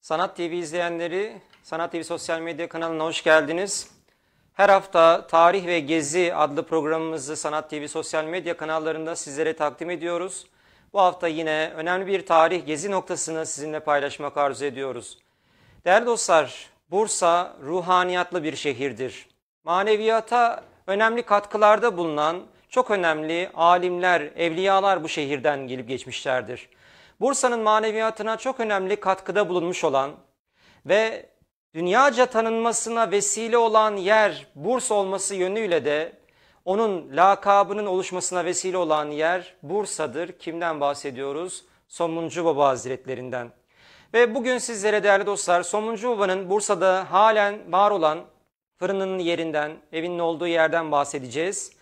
Sanat TV izleyenleri, Sanat TV sosyal medya kanalına hoş geldiniz. Her hafta Tarih ve Gezi adlı programımızı Sanat TV sosyal medya kanallarında sizlere takdim ediyoruz. Bu hafta yine önemli bir tarih gezi noktasını sizinle paylaşmak arzu ediyoruz. Değerli dostlar, Bursa ruhaniyatlı bir şehirdir. Maneviyata önemli katkılarda bulunan çok önemli alimler, evliyalar bu şehirden gelip geçmişlerdir. Bursa'nın maneviyatına çok önemli katkıda bulunmuş olan ve dünyaca tanınmasına vesile olan yer Bursa olması yönüyle de onun lakabının oluşmasına vesile olan yer Bursa'dır. Kimden bahsediyoruz? Somuncu Baba Hazretlerinden. Ve bugün sizlere değerli dostlar Somuncu Baba'nın Bursa'da halen var olan fırının yerinden, evinin olduğu yerden bahsedeceğiz.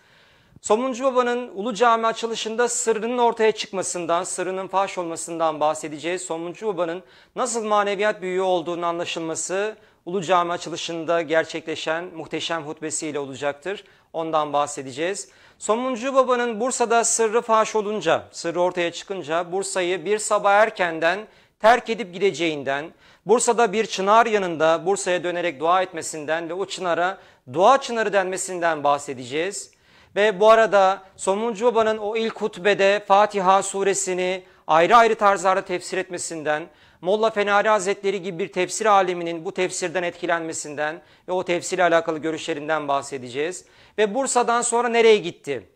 Somuncu Baba'nın Ulu Cami açılışında sırrının ortaya çıkmasından, sırrının faş olmasından bahsedeceğiz. Somuncu Baba'nın nasıl maneviyat büyüğü olduğunu anlaşılması Ulu Cami açılışında gerçekleşen muhteşem hutbesiyle olacaktır. Ondan bahsedeceğiz. Somuncu Baba'nın Bursa'da sırrı faş olunca, sırrı ortaya çıkınca Bursa'yı bir sabah erkenden terk edip gideceğinden, Bursa'da bir çınar yanında Bursa'ya dönerek dua etmesinden ve o çınara dua çınarı denmesinden bahsedeceğiz. Ve bu arada Somuncu Baba'nın o ilk hutbede Fatiha suresini ayrı ayrı tarzlarda tefsir etmesinden, Molla Fenari Hazretleri gibi bir tefsir aliminin bu tefsirden etkilenmesinden ve o tefsirle alakalı görüşlerinden bahsedeceğiz. Ve Bursa'dan sonra nereye gitti?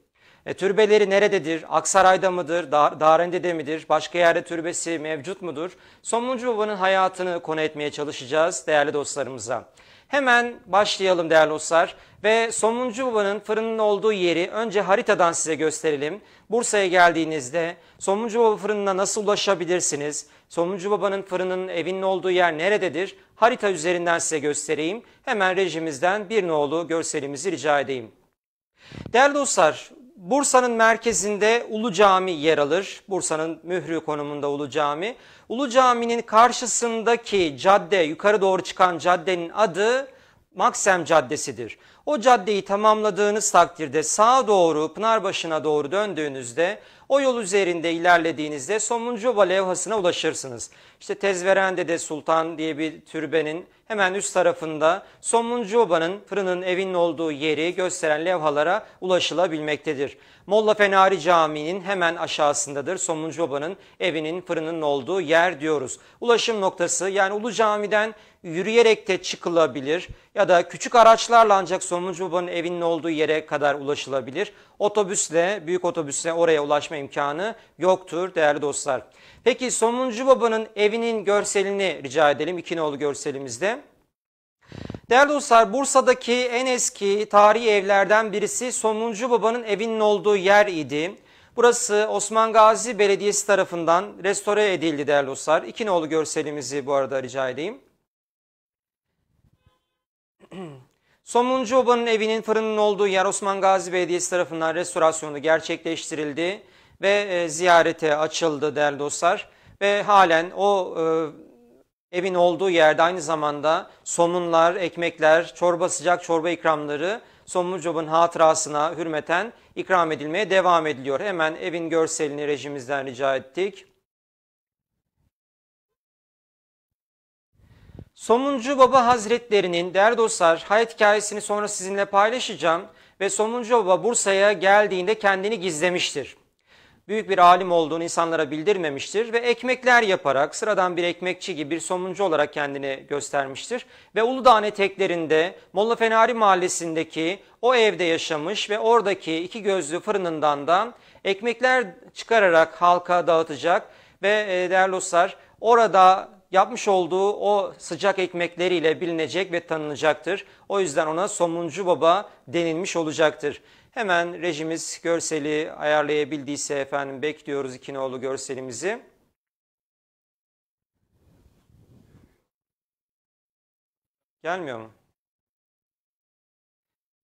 E, türbeleri nerededir? Aksaray'da mıdır? Dar Darende'de midir? Başka yerde türbesi mevcut mudur? Somuncu Baba'nın hayatını konu etmeye çalışacağız değerli dostlarımıza. Hemen başlayalım değerli dostlar ve Somuncu Baba'nın fırının olduğu yeri önce haritadan size gösterelim. Bursa'ya geldiğinizde Somuncu Baba fırınına nasıl ulaşabilirsiniz? Somuncu Baba'nın fırının evinin olduğu yer nerededir? Harita üzerinden size göstereyim. Hemen rejimizden bir nolu görselimizi rica edeyim. Değerli dostlar Bursa'nın merkezinde Ulu Cami yer alır. Bursa'nın mührü konumunda Ulu Cami. Ulu Cami'nin karşısındaki cadde, yukarı doğru çıkan caddenin adı Maksem Caddesi'dir. O caddeyi tamamladığınız takdirde sağa doğru Pınarbaşı'na doğru döndüğünüzde o yol üzerinde ilerlediğinizde Somuncuva levhasına ulaşırsınız. İşte Tezverende de Sultan diye bir türbenin hemen üst tarafında Somuncu Oba'nın fırının evinin olduğu yeri gösteren levhalara ulaşılabilmektedir. Molla Fenari Camii'nin hemen aşağısındadır Somuncu Oba'nın evinin fırının olduğu yer diyoruz. Ulaşım noktası yani Ulu Cami'den yürüyerek de çıkılabilir ya da küçük araçlarla ancak Somuncu Baba'nın evinin olduğu yere kadar ulaşılabilir. Otobüsle, büyük otobüsle oraya ulaşma imkanı yoktur değerli dostlar. Peki Somuncu Baba'nın evinin görselini rica edelim İkinoğlu görselimizde. Değerli dostlar Bursa'daki en eski tarihi evlerden birisi Somuncu Baba'nın evinin olduğu yer idi. Burası Osman Gazi Belediyesi tarafından restore edildi değerli dostlar. İkinoğlu görselimizi bu arada rica edeyim. Somuncu Oba'nın evinin fırının olduğu yer Osman Gazi Belediyesi tarafından restorasyonu gerçekleştirildi ve e, ziyarete açıldı değerli dostlar. Ve halen o e, evin olduğu yerde aynı zamanda somunlar, ekmekler, çorba sıcak çorba ikramları Somuncu'nun hatırasına hürmeten ikram edilmeye devam ediliyor. Hemen evin görselini rejimizden rica ettik. Somuncu Baba Hazretlerinin değerli dostlar hayat hikayesini sonra sizinle paylaşacağım ve Somuncu Baba Bursa'ya geldiğinde kendini gizlemiştir büyük bir alim olduğunu insanlara bildirmemiştir ve ekmekler yaparak sıradan bir ekmekçi gibi bir somuncu olarak kendini göstermiştir. Ve Uludağ'ın eteklerinde Molla Fenari mahallesindeki o evde yaşamış ve oradaki iki gözlü fırınından da ekmekler çıkararak halka dağıtacak ve e, değerli dostlar orada yapmış olduğu o sıcak ekmekleriyle bilinecek ve tanınacaktır. O yüzden ona somuncu baba denilmiş olacaktır. Hemen rejimiz görseli ayarlayabildiyse efendim bekliyoruz iki nolu görselimizi. Gelmiyor mu?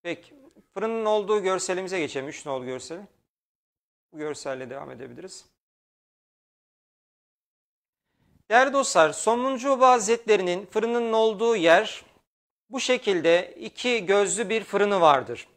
Peki. Fırının olduğu görselimize geçelim. 3 nolu görseli. Bu görselle devam edebiliriz. Değerli dostlar, somuncu bazetlerinin fırının olduğu yer bu şekilde iki gözlü bir fırını vardır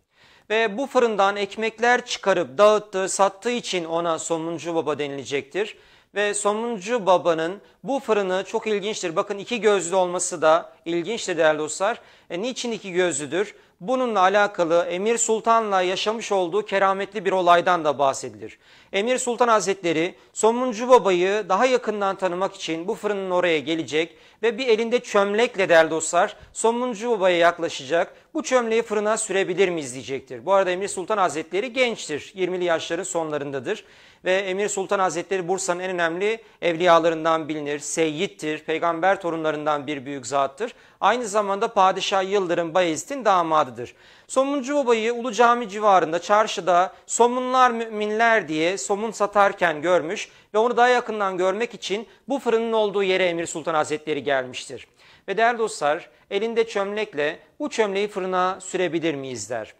ve bu fırından ekmekler çıkarıp dağıttığı, sattığı için ona somuncu baba denilecektir. Ve somuncu babanın bu fırını çok ilginçtir. Bakın iki gözlü olması da ilginçtir değerli dostlar. E, niçin iki gözlüdür? Bununla alakalı Emir Sultan'la yaşamış olduğu kerametli bir olaydan da bahsedilir. Emir Sultan Hazretleri Somuncu Baba'yı daha yakından tanımak için bu fırının oraya gelecek ve bir elinde çömlekle değerli dostlar somuncu babaya yaklaşacak. Bu çömleği fırına sürebilir miyiz diyecektir. Bu arada Emir Sultan Hazretleri gençtir. 20'li yaşların sonlarındadır. Ve Emir Sultan Hazretleri Bursa'nın en önemli evliyalarından bilinir. Seyyid'tir. Peygamber torunlarından bir büyük zattır. Aynı zamanda Padişah Yıldırım Bayezid'in damadıdır. Somuncu babayı Ulu Cami civarında çarşıda somunlar müminler diye somun satarken görmüş ve onu daha yakından görmek için bu fırının olduğu yere Emir Sultan Hazretleri gelmiştir. Ve değerli dostlar elinde çömlekle bu çömleği fırına sürebilir miyiz der.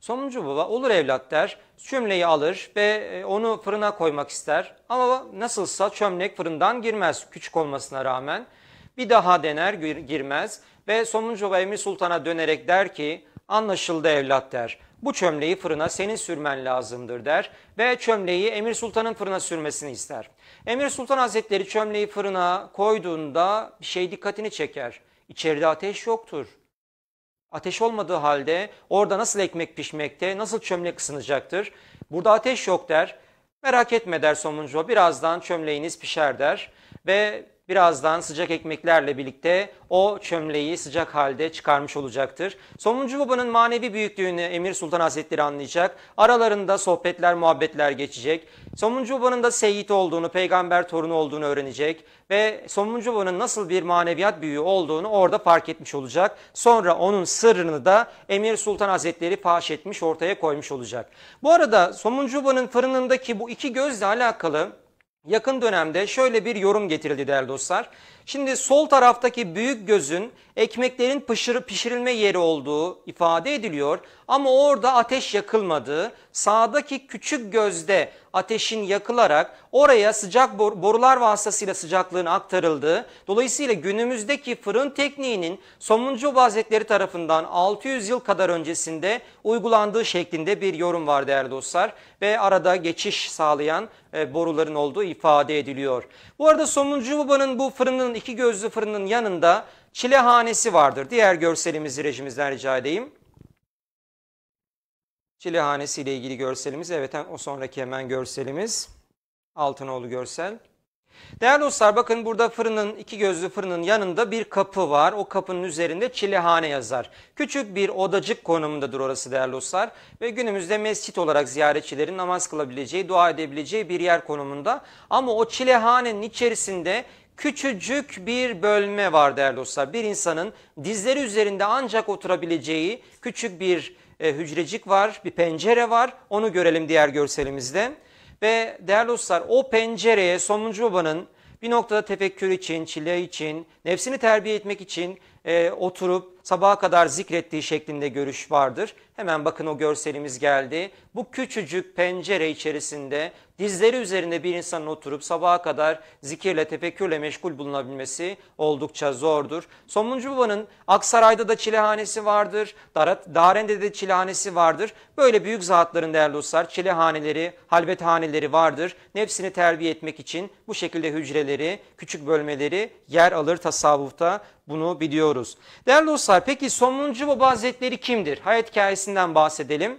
Somuncu baba olur evlat der, çömleği alır ve e, onu fırına koymak ister. Ama nasılsa çömlek fırından girmez küçük olmasına rağmen. Bir daha dener girmez ve Somuncu baba Emir Sultan'a dönerek der ki Anlaşıldı evlat der. Bu çömleği fırına senin sürmen lazımdır der ve çömleği Emir Sultan'ın fırına sürmesini ister. Emir Sultan Hazretleri çömleği fırına koyduğunda bir şey dikkatini çeker. İçeride ateş yoktur. Ateş olmadığı halde orada nasıl ekmek pişmekte, nasıl çömlek ısınacaktır? Burada ateş yok der. Merak etme der somuncu. Birazdan çömleğiniz pişer der ve Birazdan sıcak ekmeklerle birlikte o çömleği sıcak halde çıkarmış olacaktır. Somuncu Baba'nın manevi büyüklüğünü Emir Sultan Hazretleri anlayacak. Aralarında sohbetler, muhabbetler geçecek. Somuncu Baba'nın da seyit olduğunu, peygamber torunu olduğunu öğrenecek. Ve Somuncu Baba'nın nasıl bir maneviyat büyüğü olduğunu orada fark etmiş olacak. Sonra onun sırrını da Emir Sultan Hazretleri paş etmiş, ortaya koymuş olacak. Bu arada Somuncu Baba'nın fırınındaki bu iki gözle alakalı Yakın dönemde şöyle bir yorum getirildi değerli dostlar. Şimdi sol taraftaki büyük gözün ekmeklerin pişir, pişirilme yeri olduğu ifade ediliyor. Ama orada ateş yakılmadı. sağdaki küçük gözde ateşin yakılarak oraya sıcak bor borular vasıtasıyla sıcaklığın aktarıldığı, dolayısıyla günümüzdeki fırın tekniğinin somuncu vazetleri tarafından 600 yıl kadar öncesinde uygulandığı şeklinde bir yorum var değerli dostlar ve arada geçiş sağlayan e, boruların olduğu ifade ediliyor. Bu arada Somuncu Baba'nın bu fırının iki gözlü fırının yanında çilehanesi vardır. Diğer görselimizi rejimizden rica edeyim. Çilehanesi ile ilgili görselimiz evet o sonraki hemen görselimiz. Altınoğlu görsel. Değerli dostlar bakın burada fırının iki gözlü fırının yanında bir kapı var. O kapının üzerinde çilehane yazar. Küçük bir odacık konumundadır orası değerli dostlar. Ve günümüzde mescit olarak ziyaretçilerin namaz kılabileceği, dua edebileceği bir yer konumunda. Ama o çilehanenin içerisinde küçücük bir bölme var değerli dostlar. Bir insanın dizleri üzerinde ancak oturabileceği küçük bir e, hücrecik var, bir pencere var. Onu görelim diğer görselimizde. Ve değerli dostlar o pencereye sonuncu babanın bir noktada tefekkür için, çile için, nefsini terbiye etmek için e, oturup sabaha kadar zikrettiği şeklinde görüş vardır. Hemen bakın o görselimiz geldi. Bu küçücük pencere içerisinde dizleri üzerinde bir insanın oturup sabaha kadar zikirle, tefekkürle meşgul bulunabilmesi oldukça zordur. Somuncu Baba'nın Aksaray'da da çilehanesi vardır, Daren'de de çilehanesi vardır. Böyle büyük zatların değerli dostlar çilehaneleri, halvethaneleri vardır. Nefsini terbiye etmek için bu şekilde hücreleri, küçük bölmeleri yer alır tasavvufta bunu biliyoruz. Değerli dostlar peki Somuncu Baba Hazretleri kimdir? Hayat hikayesinden bahsedelim.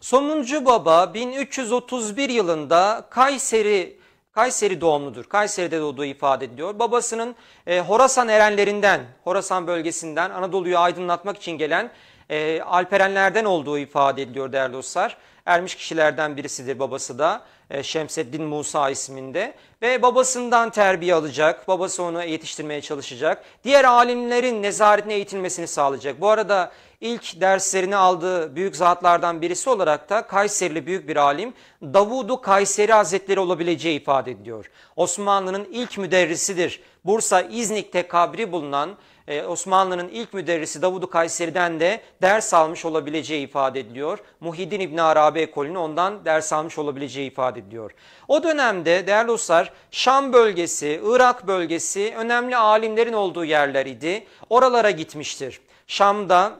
Somuncu Baba 1331 yılında Kayseri Kayseri doğumludur. Kayseri'de doğduğu ifade ediliyor. Babasının e, Horasan erenlerinden, Horasan bölgesinden Anadolu'yu aydınlatmak için gelen e, alperenlerden olduğu ifade ediliyor değerli dostlar. Ermiş kişilerden birisidir babası da e, Şemseddin Musa isminde ve babasından terbiye alacak, babası onu yetiştirmeye çalışacak. Diğer alimlerin nezaretine eğitilmesini sağlayacak. Bu arada ilk derslerini aldığı büyük zatlardan birisi olarak da Kayserili büyük bir alim Davudu Kayseri Hazretleri olabileceği ifade ediliyor. Osmanlı'nın ilk müderrisidir. Bursa İznik'te kabri bulunan e, Osmanlı'nın ilk müderrisi Davudu Kayseri'den de ders almış olabileceği ifade ediliyor. Muhyiddin İbn Arabi ekolünü ondan ders almış olabileceği ifade ediliyor. O dönemde değerli dostlar Şam bölgesi, Irak bölgesi önemli alimlerin olduğu yerler idi. Oralara gitmiştir. Şam'da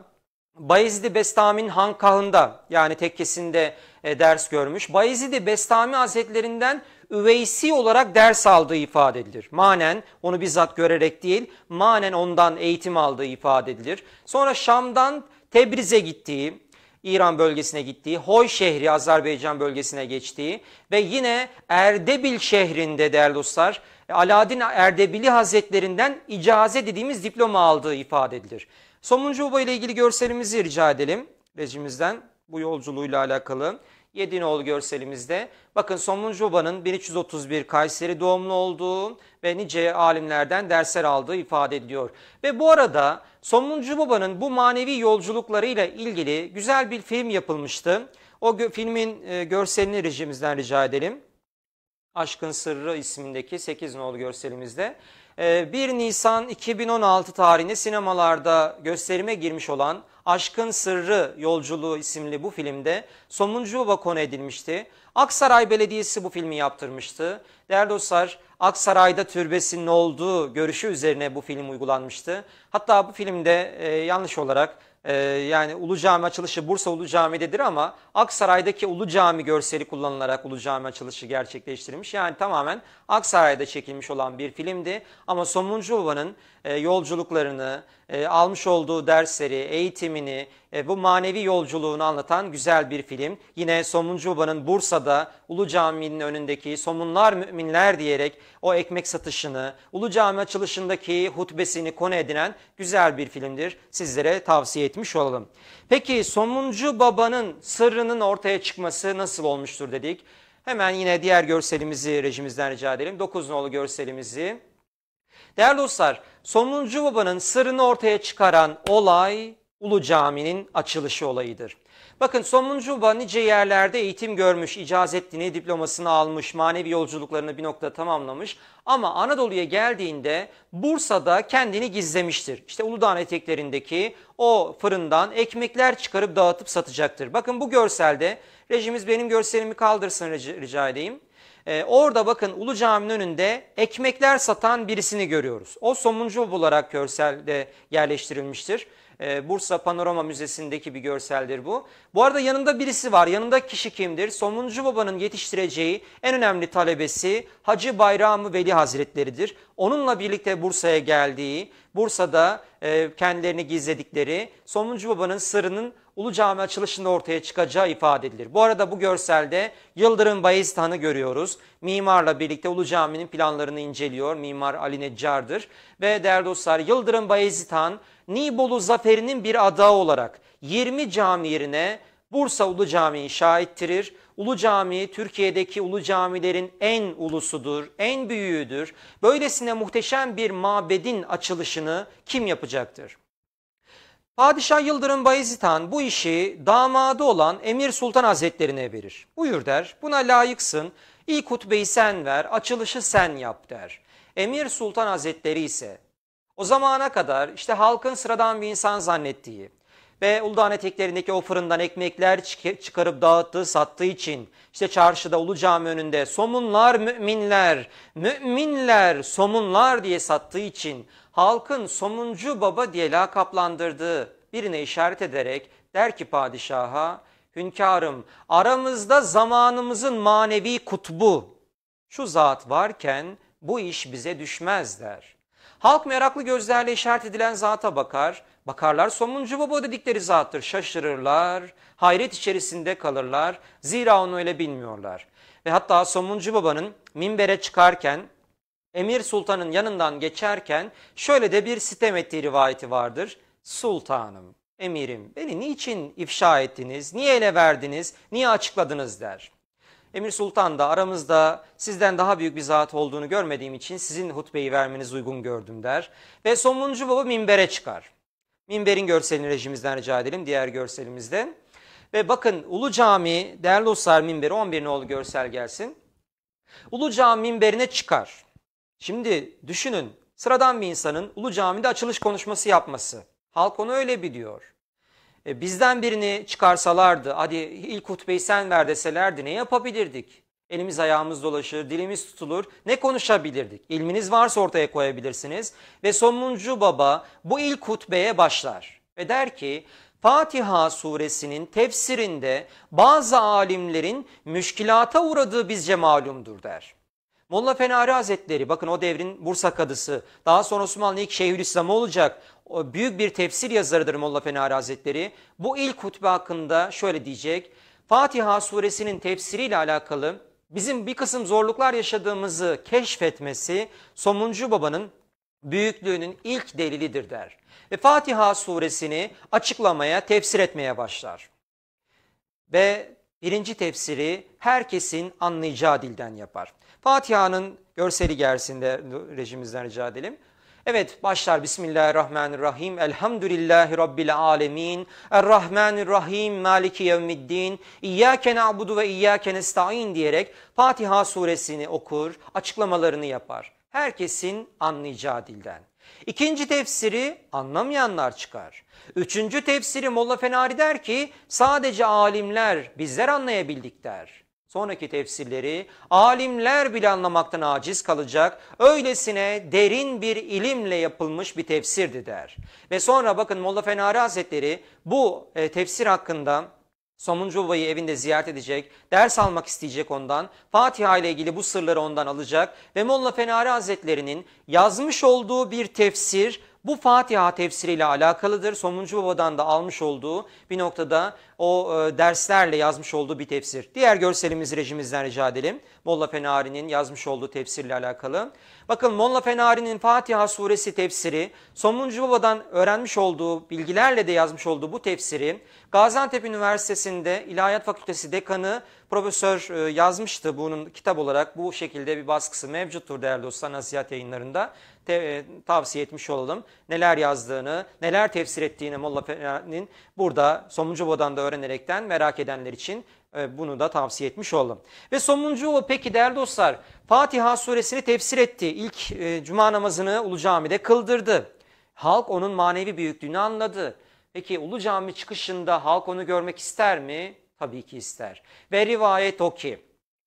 Bayezid-i Bestami'nin Hankah'ında yani tekkesinde e, ders görmüş. Bayezid-i Bestami Hazretlerinden üveysi olarak ders aldığı ifade edilir. Manen onu bizzat görerek değil manen ondan eğitim aldığı ifade edilir. Sonra Şam'dan Tebriz'e gittiği, İran bölgesine gittiği, Hoy şehri Azerbaycan bölgesine geçtiği ve yine Erdebil şehrinde değerli dostlar Aladdin Erdebil'i Hazretlerinden icaze dediğimiz diploma aldığı ifade edilir. Somuncu Baba ile ilgili görselimizi rica edelim rejimizden bu yolculuğuyla alakalı. Yedinoğlu görselimizde bakın Somuncu Baba'nın 1331 Kayseri doğumlu olduğu ve nice alimlerden dersler aldığı ifade ediliyor. Ve bu arada Somuncu Baba'nın bu manevi yolculuklarıyla ilgili güzel bir film yapılmıştı. O filmin e, görselini rejimizden rica edelim. Aşkın Sırrı ismindeki 8 nolu görselimizde. 1 ee, Nisan 2016 tarihinde sinemalarda gösterime girmiş olan Aşkın Sırrı Yolculuğu isimli bu filmde Somuncuova konu edilmişti. Aksaray Belediyesi bu filmi yaptırmıştı. Değerli dostlar Aksaray'da türbesinin olduğu görüşü üzerine bu film uygulanmıştı. Hatta bu filmde e, yanlış olarak e, yani Ulu Cami açılışı Bursa Ulu Cami'dedir ama Aksaray'daki Ulu Cami görseli kullanılarak Ulu Cami açılışı gerçekleştirilmiş. Yani tamamen Aksaray'da çekilmiş olan bir filmdi ama Somuncu Baba'nın e, yolculuklarını, e, almış olduğu dersleri, eğitimini, e, bu manevi yolculuğunu anlatan güzel bir film. Yine Somuncu Baba'nın Bursa'da Ulu Cami'nin önündeki Somunlar Müminler diyerek o ekmek satışını, Ulu Cami açılışındaki hutbesini konu edinen güzel bir filmdir. Sizlere tavsiye etmiş olalım. Peki Somuncu Baba'nın sırrının ortaya çıkması nasıl olmuştur dedik. Hemen yine diğer görselimizi rejimizden rica edelim. Dokuz nolu görselimizi Değerli dostlar, Somuncu Baba'nın sırrını ortaya çıkaran olay Ulu Cami'nin açılışı olayıdır. Bakın Somuncu Baba nice yerlerde eğitim görmüş, icazetini, diplomasını almış, manevi yolculuklarını bir nokta tamamlamış. Ama Anadolu'ya geldiğinde Bursa'da kendini gizlemiştir. İşte Uludağ'ın eteklerindeki o fırından ekmekler çıkarıp dağıtıp satacaktır. Bakın bu görselde rejimiz benim görselimi kaldırsın rica edeyim. E, orada bakın Ulu Cami'nin önünde ekmekler satan birisini görüyoruz. O somuncu olarak görselde yerleştirilmiştir. E, Bursa Panorama Müzesi'ndeki bir görseldir bu. Bu arada yanında birisi var. Yanında kişi kimdir? Somuncu Baba'nın yetiştireceği en önemli talebesi Hacı Bayramı Veli Hazretleri'dir. Onunla birlikte Bursa'ya geldiği, Bursa'da e, kendilerini gizledikleri, Somuncu Baba'nın sırrının Ulu Cami açılışında ortaya çıkacağı ifade edilir. Bu arada bu görselde Yıldırım Bayezid Han'ı görüyoruz. Mimarla birlikte Ulu Cami'nin planlarını inceliyor. Mimar Ali Neccar'dır. Ve değerli dostlar Yıldırım Han, Nibolu Zaferi'nin bir adağı olarak 20 cami yerine Bursa Ulu Camii'yi şahittirir. Ulu Cami Türkiye'deki ulu camilerin en ulusudur, en büyüğüdür. Böylesine muhteşem bir mabedin açılışını kim yapacaktır? Padişah Yıldırım Bayezid Han bu işi damadı olan Emir Sultan Hazretlerine verir. Buyur der buna layıksın ilk hutbeyi sen ver açılışı sen yap der. Emir Sultan Hazretleri ise o zamana kadar işte halkın sıradan bir insan zannettiği ve Uludağ eteklerindeki o fırından ekmekler çıkarıp dağıttığı sattığı için işte çarşıda Ulu Cami önünde somunlar müminler, müminler somunlar diye sattığı için halkın somuncu baba diye lakaplandırdığı birine işaret ederek der ki padişaha hünkârım aramızda zamanımızın manevi kutbu şu zat varken bu iş bize düşmez der. Halk meraklı gözlerle işaret edilen zata bakar. Bakarlar somuncu baba dedikleri zattır. Şaşırırlar, hayret içerisinde kalırlar. Zira onu öyle bilmiyorlar. Ve hatta somuncu babanın minbere çıkarken Emir Sultan'ın yanından geçerken şöyle de bir sitem ettiği rivayeti vardır. Sultanım, emirim beni niçin ifşa ettiniz, niye ele verdiniz, niye açıkladınız der. Emir Sultan da aramızda sizden daha büyük bir zat olduğunu görmediğim için sizin hutbeyi vermeniz uygun gördüm der. Ve Somuncu Baba minbere çıkar. Minberin görselini rejimizden rica edelim diğer görselimizden Ve bakın Ulu Cami değerli dostlar minberi 11 nolu görsel gelsin. Ulu Cami minberine çıkar. Şimdi düşünün sıradan bir insanın Ulu Cami'de açılış konuşması yapması. Halk onu öyle biliyor. E, bizden birini çıkarsalardı, hadi ilk hutbeyi sen ver deselerdi ne yapabilirdik? Elimiz ayağımız dolaşır, dilimiz tutulur, ne konuşabilirdik? İlminiz varsa ortaya koyabilirsiniz. Ve sonuncu baba bu ilk hutbeye başlar ve der ki Fatiha suresinin tefsirinde bazı alimlerin müşkilata uğradığı bizce malumdur der. Molla Fenari Hazretleri bakın o devrin Bursa Kadısı daha sonra Osmanlı ilk Şeyhülislam'ı olacak o büyük bir tefsir yazarıdır Molla Fenari Hazretleri. Bu ilk hutbe hakkında şöyle diyecek Fatiha suresinin tefsiriyle alakalı bizim bir kısım zorluklar yaşadığımızı keşfetmesi Somuncu Baba'nın büyüklüğünün ilk delilidir der. Ve Fatiha suresini açıklamaya, tefsir etmeye başlar. Ve birinci tefsiri herkesin anlayacağı dilden yapar. Fatiha'nın görseli gerisinde rejimizden rica edelim. Evet başlar Bismillahirrahmanirrahim. Elhamdülillahi Rabbil alemin. Errahmanirrahim. Maliki yevmiddin. İyyâke na'budu ve iyyâke nesta'in diyerek Fatiha suresini okur, açıklamalarını yapar. Herkesin anlayacağı dilden. İkinci tefsiri anlamayanlar çıkar. Üçüncü tefsiri Molla Fenari der ki sadece alimler bizler anlayabildik der. Sonraki tefsirleri alimler bile anlamaktan aciz kalacak, öylesine derin bir ilimle yapılmış bir tefsirdi der. Ve sonra bakın Molla Fenari Hazretleri bu e, tefsir hakkında Somuncu Baba'yı evinde ziyaret edecek, ders almak isteyecek ondan, Fatiha ile ilgili bu sırları ondan alacak ve Molla Fenari Hazretleri'nin yazmış olduğu bir tefsir bu Fatiha tefsiriyle alakalıdır. Somuncu Baba'dan da almış olduğu bir noktada o e, derslerle yazmış olduğu bir tefsir. Diğer görselimiz rejimizden rica edelim. Molla Fenari'nin yazmış olduğu tefsirle alakalı. Bakın Molla Fenari'nin Fatiha suresi tefsiri, Somuncu Baba'dan öğrenmiş olduğu bilgilerle de yazmış olduğu bu tefsiri Gaziantep Üniversitesi'nde İlahiyat Fakültesi Dekanı Profesör e, yazmıştı bunun kitap olarak. Bu şekilde bir baskısı mevcuttur değerli dostlar nasihat yayınlarında te, e, tavsiye etmiş olalım. Neler yazdığını, neler tefsir ettiğini Molla Ferhan'ın burada Somuncu Bodan'da öğrenerekten merak edenler için e, bunu da tavsiye etmiş olalım. Ve Somuncu o peki değerli dostlar Fatiha suresini tefsir etti. İlk e, cuma namazını Ulu Cami'de kıldırdı. Halk onun manevi büyüklüğünü anladı. Peki Ulu Cami çıkışında halk onu görmek ister mi? Tabii ki ister. Ve rivayet o ki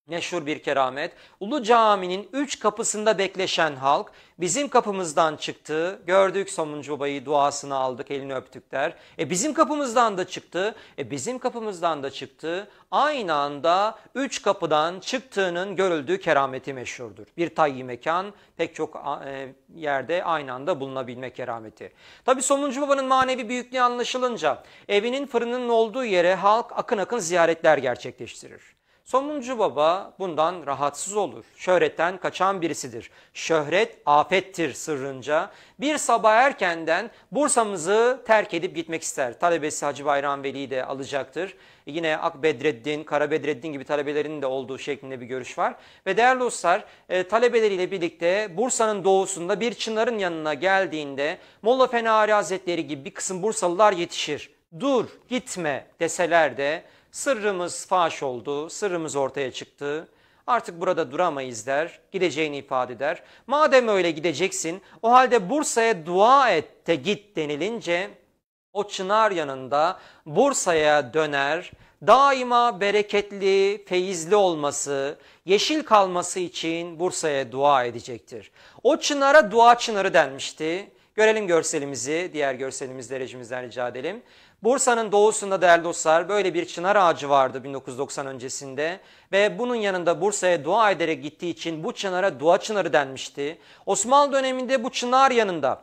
Meşhur bir keramet. Ulu caminin üç kapısında bekleşen halk bizim kapımızdan çıktı. Gördük Somuncu Baba'yı duasını aldık elini öptük der. E bizim kapımızdan da çıktı. E bizim kapımızdan da çıktı. Aynı anda üç kapıdan çıktığının görüldüğü kerameti meşhurdur. Bir tayyi mekan pek çok e, yerde aynı anda bulunabilme kerameti. Tabi Somuncu Baba'nın manevi büyüklüğü anlaşılınca evinin fırının olduğu yere halk akın akın ziyaretler gerçekleştirir. Sonuncu baba bundan rahatsız olur. Şöhretten kaçan birisidir. Şöhret afettir sırrınca. Bir sabah erkenden Bursa'mızı terk edip gitmek ister. Talebesi Hacı Bayram Veli'yi de alacaktır. Yine Akbedreddin, Bedreddin gibi talebelerin de olduğu şeklinde bir görüş var. Ve değerli dostlar e, talebeleriyle birlikte Bursa'nın doğusunda bir çınarın yanına geldiğinde Molla Fenari Hazretleri gibi bir kısım Bursalılar yetişir. Dur gitme deseler de Sırrımız faş oldu, sırrımız ortaya çıktı. Artık burada duramayız der, gideceğini ifade eder. Madem öyle gideceksin, o halde Bursa'ya dua et de git denilince o çınar yanında Bursa'ya döner, daima bereketli, feyizli olması, yeşil kalması için Bursa'ya dua edecektir. O çınara dua çınarı denmişti. Görelim görselimizi, diğer görselimiz derecimizden rica edelim. Bursa'nın doğusunda değerli dostlar böyle bir çınar ağacı vardı 1990 öncesinde ve bunun yanında Bursa'ya dua ederek gittiği için bu çınara dua çınarı denmişti. Osmanlı döneminde bu çınar yanında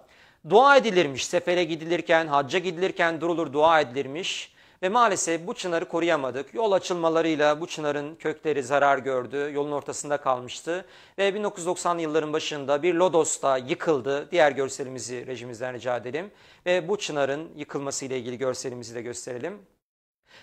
dua edilirmiş. Sefere gidilirken, hacca gidilirken durulur dua edilirmiş. Ve maalesef bu çınarı koruyamadık. Yol açılmalarıyla bu çınarın kökleri zarar gördü. Yolun ortasında kalmıştı. Ve 1990'lı yılların başında bir Lodos'ta yıkıldı. Diğer görselimizi rejimizden rica edelim. Ve bu çınarın yıkılması ile ilgili görselimizi de gösterelim.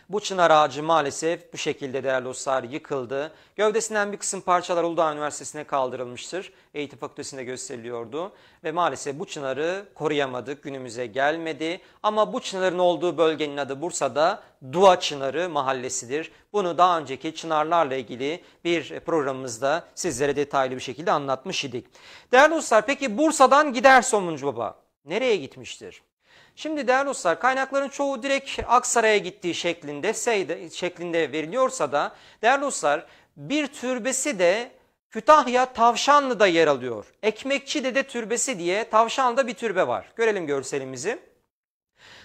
Bu çınar ağacı maalesef bu şekilde değerli dostlar yıkıldı. Gövdesinden bir kısım parçalar Uludağ Üniversitesi'ne kaldırılmıştır. Eğitim fakültesinde gösteriliyordu. Ve maalesef bu çınarı koruyamadık, günümüze gelmedi. Ama bu çınarın olduğu bölgenin adı Bursa'da Dua Çınarı Mahallesi'dir. Bunu daha önceki çınarlarla ilgili bir programımızda sizlere detaylı bir şekilde anlatmış idik. Değerli dostlar peki Bursa'dan gider Somuncu Baba nereye gitmiştir? Şimdi değerli dostlar kaynakların çoğu direkt Aksaray'a gittiği şeklinde, seyde, şeklinde veriliyorsa da değerli dostlar bir türbesi de Kütahya Tavşanlı'da yer alıyor. Ekmekçi Dede Türbesi diye Tavşanlı'da bir türbe var. Görelim görselimizi.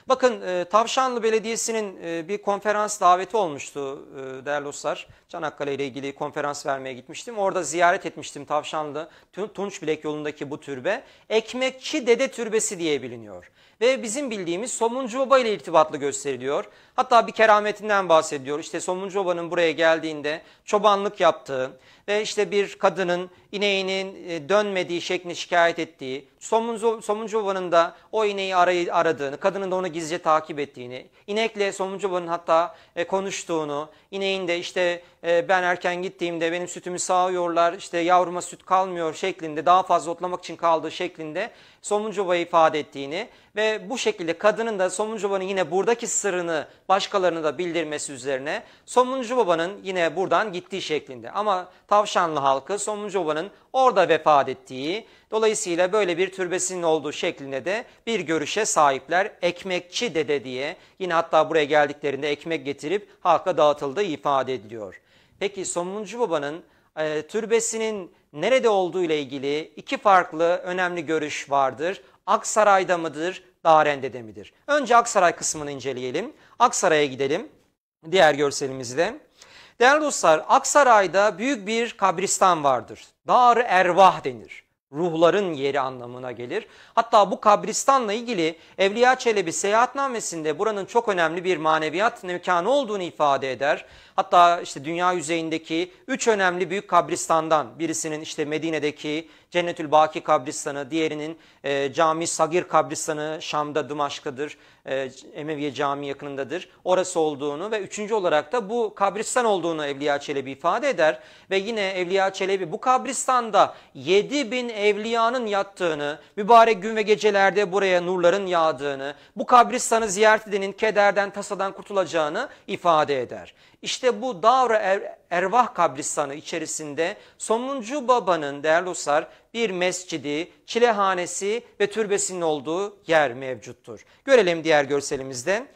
Bakın e, Tavşanlı Belediyesi'nin e, bir konferans daveti olmuştu e, değerli dostlar. Çanakkale ile ilgili konferans vermeye gitmiştim. Orada ziyaret etmiştim Tavşanlı Tun Tunç Bilek yolundaki bu türbe. Ekmekçi Dede Türbesi diye biliniyor. Ve bizim bildiğimiz Somuncu Baba ile irtibatlı gösteriliyor. Hatta bir kerametinden bahsediyor. İşte Somuncu Baba'nın buraya geldiğinde çobanlık yaptığı ve işte bir kadının ineğinin dönmediği şeklini şikayet ettiği, Somuncu, Somuncu Baba'nın da o ineği arayı, aradığını, kadının da onu gizlice takip ettiğini, inekle Somuncu Baba'nın hatta e, konuştuğunu, ineğin de işte e, ben erken gittiğimde benim sütümü sağıyorlar, işte yavruma süt kalmıyor şeklinde, daha fazla otlamak için kaldığı şeklinde Somuncu Baba'yı ifade ettiğini ve bu şekilde kadının da Somuncu Baba'nın yine buradaki sırrını başkalarına da bildirmesi üzerine Somuncu Baba'nın yine buradan gittiği şeklinde. Ama Tavşanlı halkı Somuncu Baba'nın orada vefat ettiği Dolayısıyla böyle bir türbesinin olduğu şeklinde de bir görüşe sahipler. Ekmekçi dede diye yine hatta buraya geldiklerinde ekmek getirip halka dağıtıldığı ifade ediliyor. Peki Somuncu Baba'nın e, türbesinin nerede olduğu ile ilgili iki farklı önemli görüş vardır. Aksaray'da mıdır, Darende'de midir? Önce Aksaray kısmını inceleyelim. Aksaray'a gidelim diğer görselimizde. Değerli dostlar Aksaray'da büyük bir kabristan vardır. Dar Ervah denir ruhların yeri anlamına gelir. Hatta bu kabristanla ilgili Evliya Çelebi seyahatnamesinde buranın çok önemli bir maneviyat mekanı olduğunu ifade eder. Hatta işte dünya yüzeyindeki üç önemli büyük kabristandan birisinin işte Medine'deki Cennetül Baki kabristanı, diğerinin e, Cami Sagir kabristanı Şam'da Dımaşk'tadır, e, Emeviye Cami yakınındadır. Orası olduğunu ve üçüncü olarak da bu kabristan olduğunu Evliya Çelebi ifade eder. Ve yine Evliya Çelebi bu kabristanda 7 bin evliyanın yattığını, mübarek gün ve gecelerde buraya nurların yağdığını, bu kabristanı ziyaret edenin kederden, tasadan kurtulacağını ifade eder. İşte bu Davra er, Ervah kabristanı içerisinde Somuncu babanın değerli dostlar bir mescidi, çilehanesi ve türbesinin olduğu yer mevcuttur. Görelim diğer görselimizden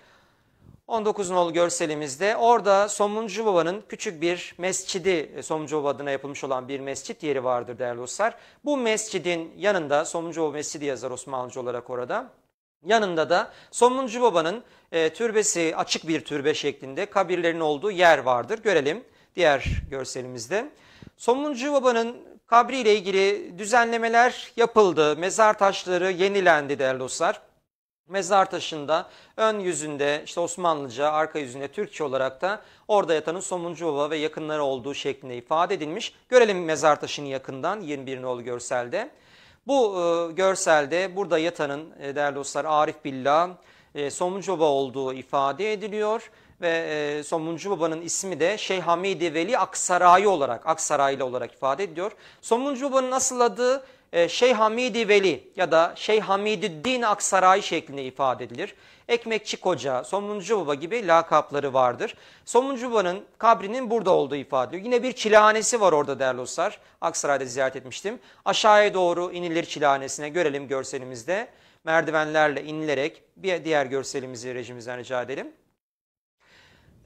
19 nolu görselimizde orada Somuncu Baba'nın küçük bir mescidi, e, Somuncu Baba adına yapılmış olan bir mescit yeri vardır değerli dostlar. Bu mescidin yanında Somuncu Baba Mescidi yazar Osmanlıcı olarak orada. Yanında da Somuncu Baba'nın e, türbesi açık bir türbe şeklinde kabirlerin olduğu yer vardır. Görelim diğer görselimizde. Somuncu Baba'nın kabriyle ilgili düzenlemeler yapıldı. Mezar taşları yenilendi değerli dostlar. Mezar taşında ön yüzünde işte Osmanlıca, arka yüzünde Türkçe olarak da orada yatanın Somuncu Baba ve yakınları olduğu şeklinde ifade edilmiş. Görelim mezar taşını yakından 21 nolu görselde. Bu e, görselde burada yatanın e, değerli dostlar Arif Billah e, Somuncu Baba olduğu ifade ediliyor. Ve e, Somuncu Baba'nın ismi de Şeyh Hamidi Veli Aksaray'ı olarak, Aksaraylı olarak ifade ediyor. Somuncu Baba'nın asıl adı e, Şeyh Hamidi Veli ya da Şeyh Hamidüddin Aksaray şeklinde ifade edilir. Ekmekçi Koca, Somuncu Baba gibi lakapları vardır. Somuncu Baba'nın kabrinin burada olduğu ifade ediyor. Yine bir çilehanesi var orada değerli dostlar. Aksaray'da ziyaret etmiştim. Aşağıya doğru inilir çilehanesine görelim görselimizde. Merdivenlerle inilerek bir diğer görselimizi rejimizden rica edelim.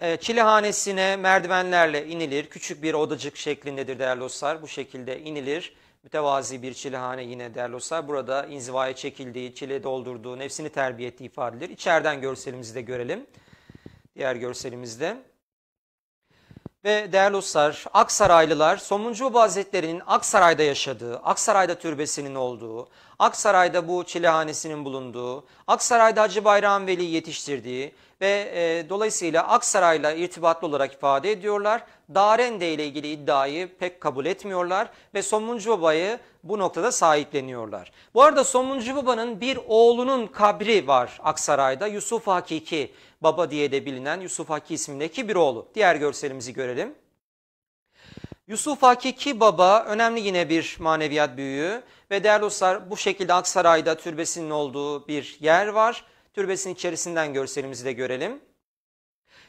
Ee, çilehanesine merdivenlerle inilir. Küçük bir odacık şeklindedir değerli dostlar. Bu şekilde inilir Mütevazi bir çilehane yine değerli dostlar. Burada inzivaya çekildiği, çile doldurduğu, nefsini terbiye ettiği ifadeler. İçeriden görselimizi de görelim. Diğer görselimizde. Ve değerli dostlar Aksaraylılar Somuncu Baba Hazretleri'nin Aksaray'da yaşadığı, Aksaray'da türbesinin olduğu, Aksaray'da bu çilehanesinin bulunduğu, Aksaray'da Hacı Bayram Veli yetiştirdiği ve e, dolayısıyla Aksaray'la irtibatlı olarak ifade ediyorlar. Darende ile ilgili iddiayı pek kabul etmiyorlar ve Somuncu Baba'yı bu noktada sahipleniyorlar. Bu arada Somuncu Baba'nın bir oğlunun kabri var Aksaray'da Yusuf Hakiki. Baba diye de bilinen Yusuf Haki ismindeki bir oğlu. Diğer görselimizi görelim. Yusuf Hakiki Baba önemli yine bir maneviyat büyüğü ve değerli dostlar bu şekilde Aksaray'da türbesinin olduğu bir yer var. Türbesinin içerisinden görselimizi de görelim.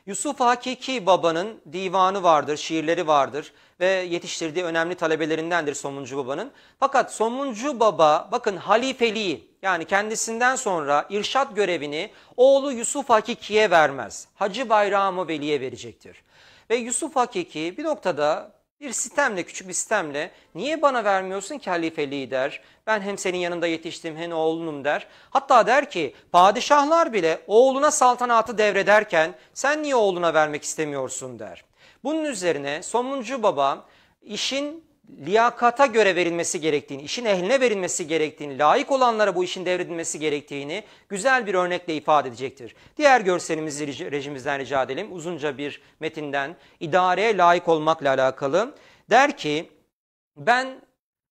Yusuf Hakiki Baba'nın divanı vardır, şiirleri vardır ve yetiştirdiği önemli talebelerindendir Somuncu Baba'nın. Fakat Somuncu Baba bakın halifeliği yani kendisinden sonra irşat görevini oğlu Yusuf Hakiki'ye vermez. Hacı Bayramı Veli'ye verecektir. Ve Yusuf Hakiki bir noktada bir sistemle, küçük bir sistemle niye bana vermiyorsun ki der. Ben hem senin yanında yetiştim hem oğlunum der. Hatta der ki padişahlar bile oğluna saltanatı devrederken sen niye oğluna vermek istemiyorsun der. Bunun üzerine Somuncu Baba işin liyakata göre verilmesi gerektiğini, işin ehline verilmesi gerektiğini, layık olanlara bu işin devredilmesi gerektiğini güzel bir örnekle ifade edecektir. Diğer görselimizi rejimizden rica edelim. Uzunca bir metinden idareye layık olmakla alakalı. Der ki ben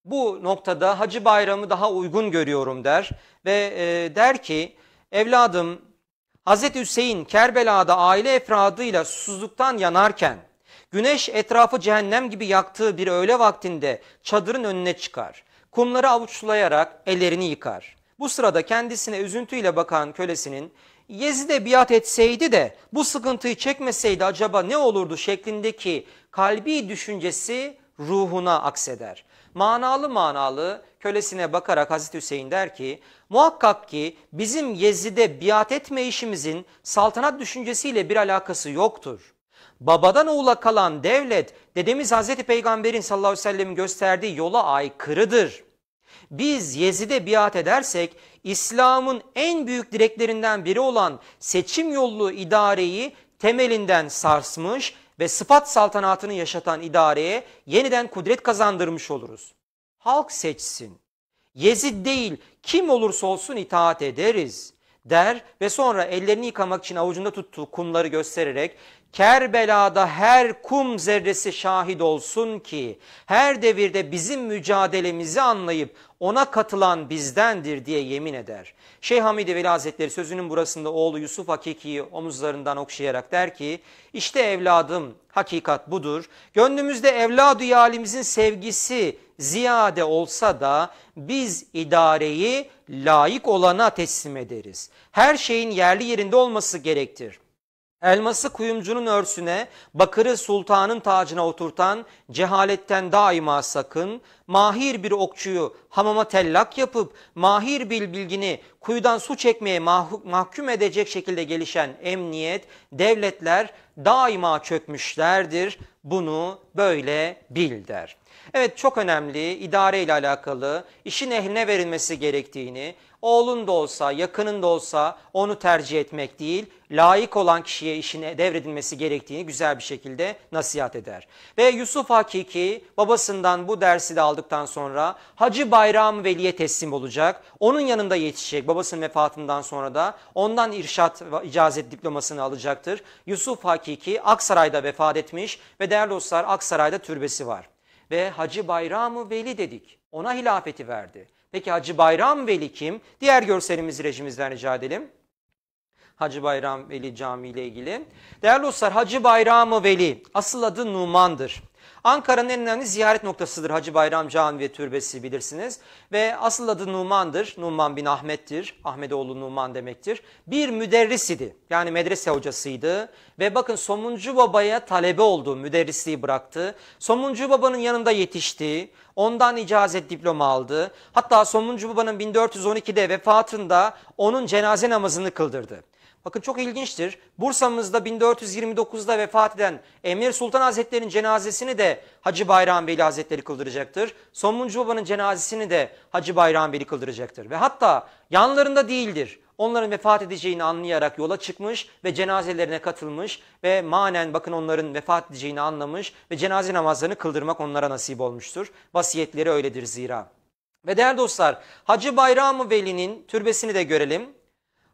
bu noktada Hacı Bayramı daha uygun görüyorum der ve e, der ki evladım Hz. Hüseyin Kerbela'da aile efradıyla susuzluktan yanarken Güneş etrafı cehennem gibi yaktığı bir öğle vaktinde çadırın önüne çıkar. Kumları avuçlayarak ellerini yıkar. Bu sırada kendisine üzüntüyle bakan kölesinin Yezid'e biat etseydi de bu sıkıntıyı çekmeseydi acaba ne olurdu şeklindeki kalbi düşüncesi ruhuna akseder. Manalı manalı kölesine bakarak Hazreti Hüseyin der ki muhakkak ki bizim Yezid'e biat etme işimizin saltanat düşüncesiyle bir alakası yoktur babadan oğula kalan devlet dedemiz Hazreti Peygamber'in sallallahu aleyhi ve sellem'in gösterdiği yola aykırıdır. Biz Yezid'e biat edersek İslam'ın en büyük direklerinden biri olan seçim yolu idareyi temelinden sarsmış ve sıfat saltanatını yaşatan idareye yeniden kudret kazandırmış oluruz. Halk seçsin. Yezid değil kim olursa olsun itaat ederiz der ve sonra ellerini yıkamak için avucunda tuttuğu kumları göstererek Kerbela'da her kum zerresi şahit olsun ki her devirde bizim mücadelemizi anlayıp ona katılan bizdendir diye yemin eder. Şeyh Hamidi Veli Hazretleri sözünün burasında oğlu Yusuf Hakiki'yi omuzlarından okşayarak der ki işte evladım hakikat budur. Gönlümüzde evladı alimizin sevgisi ziyade olsa da biz idareyi layık olana teslim ederiz. Her şeyin yerli yerinde olması gerektir. Elması kuyumcunun örsüne, bakırı sultanın tacına oturtan, cehaletten daima sakın, mahir bir okçuyu hamama tellak yapıp, mahir bir bilgini kuyudan su çekmeye mahkum edecek şekilde gelişen emniyet, devletler daima çökmüşlerdir, bunu böyle bil der. Evet çok önemli idare ile alakalı işin ehline verilmesi gerektiğini, oğlun da olsa, yakının da olsa onu tercih etmek değil, layık olan kişiye işine devredilmesi gerektiğini güzel bir şekilde nasihat eder. Ve Yusuf Hakiki babasından bu dersi de aldıktan sonra Hacı Bayram Veli'ye teslim olacak. Onun yanında yetişecek. Babasının vefatından sonra da ondan irşat icazet diplomasını alacaktır. Yusuf Hakiki Aksaray'da vefat etmiş ve değerli dostlar Aksaray'da türbesi var. Ve Hacı Bayram Veli dedik. Ona hilafeti verdi. Peki Hacı Bayram Veli kim? Diğer görselimiz, rejimizden rica edelim. Hacı Bayram Veli Camii ile ilgili. Değerli dostlar Hacı Bayramı Veli asıl adı Numan'dır. Ankara'nın en önemli ziyaret noktasıdır Hacı Bayram Camii ve Türbesi bilirsiniz. Ve asıl adı Numan'dır. Numan bin Ahmet'tir. Ahmetoğlu Numan demektir. Bir müderris idi. Yani medrese hocasıydı. Ve bakın Somuncu Baba'ya talebe oldu. Müderrisliği bıraktı. Somuncu Baba'nın yanında yetişti. Ondan icazet diploma aldı. Hatta Somuncu Baba'nın 1412'de vefatında onun cenaze namazını kıldırdı. Bakın çok ilginçtir. Bursa'mızda 1429'da vefat eden Emir Sultan Hazretleri'nin cenazesini de Hacı Bayram Veli Hazretleri kıldıracaktır. Sonmuncu Baba'nın cenazesini de Hacı Bayram Veli kıldıracaktır. Ve hatta yanlarında değildir. Onların vefat edeceğini anlayarak yola çıkmış ve cenazelerine katılmış ve manen bakın onların vefat edeceğini anlamış ve cenaze namazlarını kıldırmak onlara nasip olmuştur. Vasiyetleri öyledir zira. Ve değerli dostlar Hacı Bayram Veli'nin türbesini de görelim.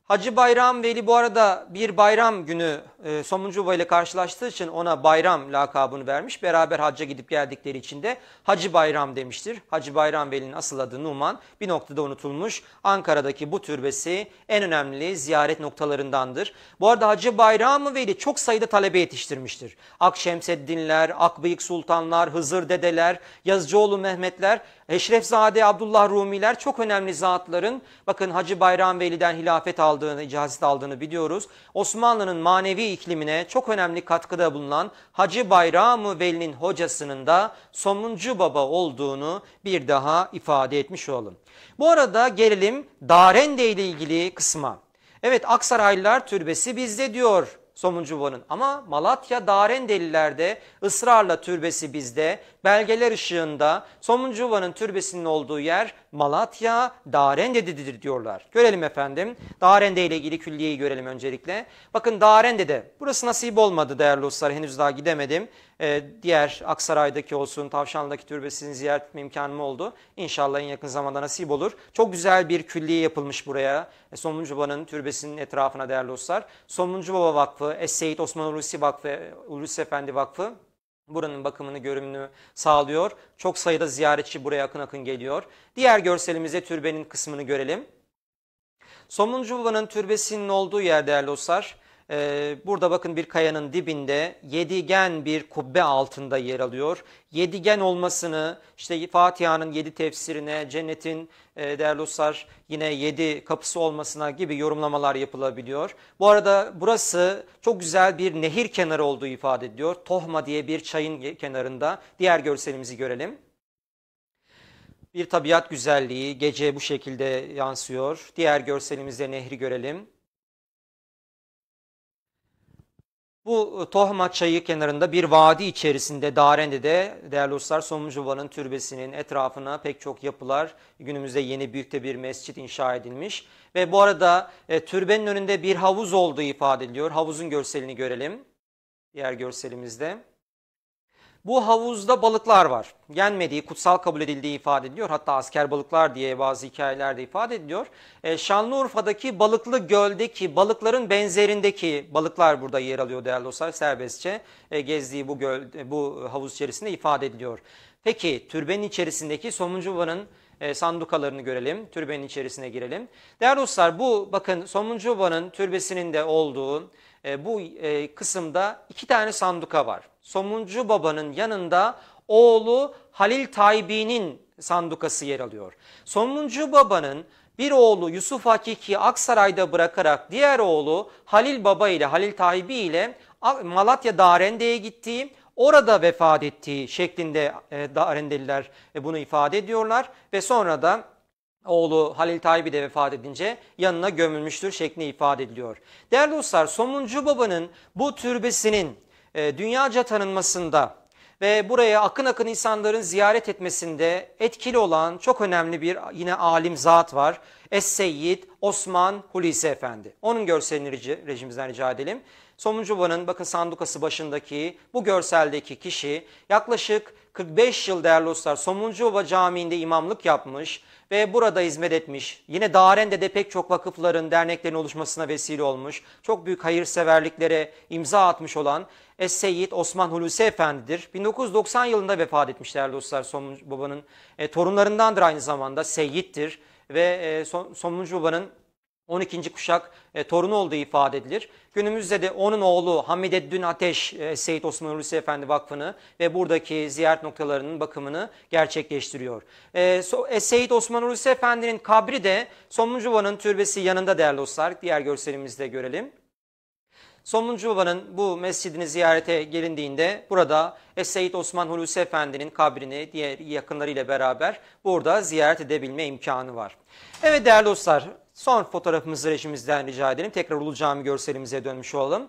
Hacı Bayram Veli bu arada bir bayram günü e, Somuncuba ile karşılaştığı için ona bayram lakabını vermiş. Beraber hacca gidip geldikleri için de Hacı Bayram demiştir. Hacı Bayram Veli'nin asıl adı Numan bir noktada unutulmuş. Ankara'daki bu türbesi en önemli ziyaret noktalarındandır. Bu arada Hacı Bayram Veli çok sayıda talebe yetiştirmiştir. Akşemseddinler, Akbıyık Sultanlar, Hızır Dedeler, Yazıcıoğlu Mehmetler Eşrefzade Abdullah Rumiler çok önemli zatların bakın Hacı Bayram Veli'den hilafet aldığını, icazet aldığını biliyoruz. Osmanlı'nın manevi iklimine çok önemli katkıda bulunan Hacı Bayram Veli'nin hocasının da sonuncu baba olduğunu bir daha ifade etmiş olalım. Bu arada gelelim Darende ile ilgili kısma. Evet Aksaraylılar türbesi bizde diyor Somuncu Baba'nın. Ama Malatya Darendelilerde ısrarla türbesi bizde, belgeler ışığında Somuncuva'nın türbesinin olduğu yer Malatya Darende'dedir diyorlar. Görelim efendim. Darende ile ilgili külliyeyi görelim öncelikle. Bakın Darende'de burası nasip olmadı değerli dostlar henüz daha gidemedim. Ee, diğer Aksaray'daki olsun Tavşanlı'daki türbesini ziyaret etme imkanım oldu. İnşallah en yakın zamanda nasip olur. Çok güzel bir külliye yapılmış buraya. E, ee, Somuncu türbesinin etrafına değerli dostlar. Somuncuva Vakfı, Es Seyyid Osman Hulusi Vakfı, Hulusi Efendi Vakfı buranın bakımını, görümünü sağlıyor. Çok sayıda ziyaretçi buraya akın akın geliyor. Diğer görselimize türbenin kısmını görelim. Somuncu Baba'nın türbesinin olduğu yer değerli dostlar ee, burada bakın bir kayanın dibinde yedigen bir kubbe altında yer alıyor. Yedigen olmasını işte Fatiha'nın yedi tefsirine, cennetin e, değerli uslar yine yedi kapısı olmasına gibi yorumlamalar yapılabiliyor. Bu arada burası çok güzel bir nehir kenarı olduğu ifade ediyor Tohma diye bir çayın kenarında. Diğer görselimizi görelim. Bir tabiat güzelliği gece bu şekilde yansıyor. Diğer görselimizde nehri görelim. Bu e, Tohma çayı kenarında bir vadi içerisinde Darende'de değerli dostlar Somuncuval'ın türbesinin etrafına pek çok yapılar günümüzde yeni büyükte bir mescit inşa edilmiş. Ve bu arada e, türbenin önünde bir havuz olduğu ifade ediliyor. Havuzun görselini görelim diğer görselimizde. Bu havuzda balıklar var. Yenmediği, kutsal kabul edildiği ifade ediliyor. Hatta asker balıklar diye bazı hikayelerde ifade ediliyor. E, Şanlıurfa'daki Balıklı Göl'deki balıkların benzerindeki balıklar burada yer alıyor değerli dostlar. Serbestçe e, gezdiği bu göl, e, bu havuz içerisinde ifade ediliyor. Peki türbenin içerisindeki somuncuvanın e, sandukalarını görelim. Türbenin içerisine girelim. Değerli dostlar bu bakın somuncuvanın türbesinin de olduğu ee, bu e, kısımda iki tane sanduka var. Somuncu babanın yanında oğlu Halil Taybi'nin sandukası yer alıyor. Somuncu babanın bir oğlu Yusuf Hakiki Aksaray'da bırakarak diğer oğlu Halil Baba ile Halil Tahibi ile Malatya Darende'ye gittiği orada vefat ettiği şeklinde e, Darendeliler e, bunu ifade ediyorlar ve sonra da oğlu Halil Tayyip'i de vefat edince yanına gömülmüştür şeklinde ifade ediliyor. Değerli dostlar Somuncu Baba'nın bu türbesinin e, dünyaca tanınmasında ve buraya akın akın insanların ziyaret etmesinde etkili olan çok önemli bir yine alim zat var. Es-Seyyid Osman Hulusi Efendi. Onun görselini rejimizden rica edelim. Somuncubanın bakın sandukası başındaki bu görseldeki kişi yaklaşık 45 yıl değerli dostlar Somuncuoba Camii'nde imamlık yapmış ve burada hizmet etmiş. Yine de pek çok vakıfların, derneklerin oluşmasına vesile olmuş. Çok büyük hayırseverliklere imza atmış olan Es-Seyyid Osman Hulusi Efendi'dir. 1990 yılında vefat etmiş değerli dostlar Somuncu Baba'nın e, torunlarındandır aynı zamanda Seyyid'tir ve e, Somuncu Baba'nın 12. kuşak e, torunu olduğu ifade edilir. Günümüzde de onun oğlu Hamideddin Ateş e, Seyit Osman Hulusi Efendi Vakfı'nı ve buradaki ziyaret noktalarının bakımını gerçekleştiriyor. E, so, e, Seyit Osman Hulusi Efendi'nin kabri de Somuncuva'nın türbesi yanında değerli dostlar. Diğer görselimizde görelim. Somuncu Baba'nın bu mescidini ziyarete gelindiğinde burada es Osman Hulusi Efendi'nin kabrini diğer yakınlarıyla beraber burada ziyaret edebilme imkanı var. Evet değerli dostlar son fotoğrafımızı rejimizden rica edelim. Tekrar Ulu Cami görselimize dönmüş olalım.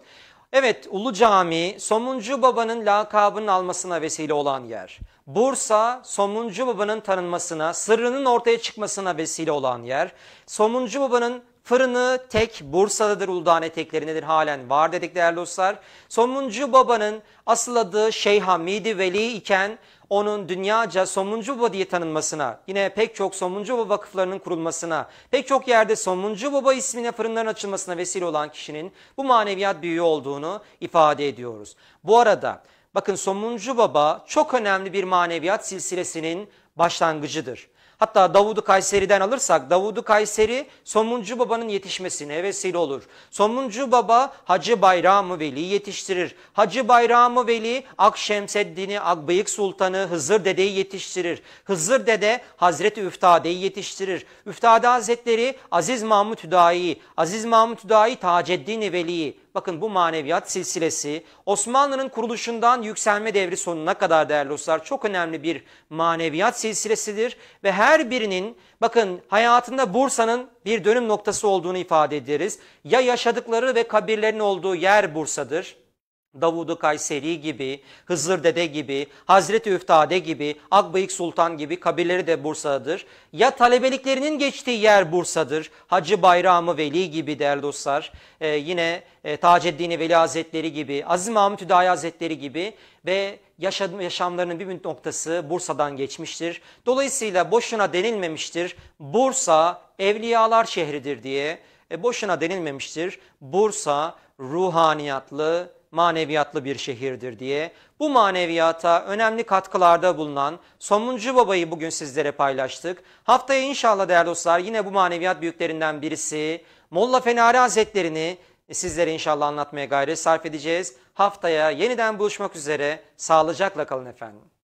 Evet Ulu Cami Somuncu Baba'nın lakabının almasına vesile olan yer. Bursa Somuncu Baba'nın tanınmasına, sırrının ortaya çıkmasına vesile olan yer. Somuncu Baba'nın Fırını tek Bursa'dadır Uludağ'ın eteklerindedir halen var dedik değerli dostlar. Somuncu babanın asıl adı Şeyh Hamidi Veli iken onun dünyaca Somuncu Baba diye tanınmasına, yine pek çok Somuncu Baba vakıflarının kurulmasına, pek çok yerde Somuncu Baba ismine fırınların açılmasına vesile olan kişinin bu maneviyat büyüğü olduğunu ifade ediyoruz. Bu arada bakın Somuncu Baba çok önemli bir maneviyat silsilesinin başlangıcıdır. Hatta Davud'u Kayseri'den alırsak Davud'u Kayseri Somuncu Baba'nın yetişmesine vesile olur. Somuncu Baba Hacı Bayramı Veli yetiştirir. Hacı Bayramı Veli Akşemseddin'i, Akbıyık Sultan'ı, Hızır Dede'yi yetiştirir. Hızır Dede Hazreti Üftade'yi yetiştirir. Üftade Hazretleri Aziz Mahmut Hüdayi, Aziz Mahmut Hüdayi Taceddin Veli'yi, Bakın bu maneviyat silsilesi Osmanlı'nın kuruluşundan yükselme devri sonuna kadar değerli dostlar çok önemli bir maneviyat silsilesidir. Ve her birinin bakın hayatında Bursa'nın bir dönüm noktası olduğunu ifade ederiz. Ya yaşadıkları ve kabirlerin olduğu yer Bursa'dır Davud-u Kayseri gibi, Hızır Dede gibi, Hazreti Üftade gibi, Akbıyık Sultan gibi kabirleri de Bursa'dır. Ya talebeliklerinin geçtiği yer Bursa'dır. Hacı Bayramı Veli gibi değerli dostlar. Ee, yine e, Taceddin Veli Hazretleri gibi, Aziz Mahmut Hüdayi Hazretleri gibi ve yaşadım, yaşamlarının bir noktası Bursa'dan geçmiştir. Dolayısıyla boşuna denilmemiştir. Bursa evliyalar şehridir diye e, boşuna denilmemiştir. Bursa ruhaniyatlı, maneviyatlı bir şehirdir diye bu maneviyata önemli katkılarda bulunan Somuncu Baba'yı bugün sizlere paylaştık. Haftaya inşallah değerli dostlar yine bu maneviyat büyüklerinden birisi Molla Fenari Hazretlerini sizlere inşallah anlatmaya gayret sarf edeceğiz. Haftaya yeniden buluşmak üzere sağlıcakla kalın efendim.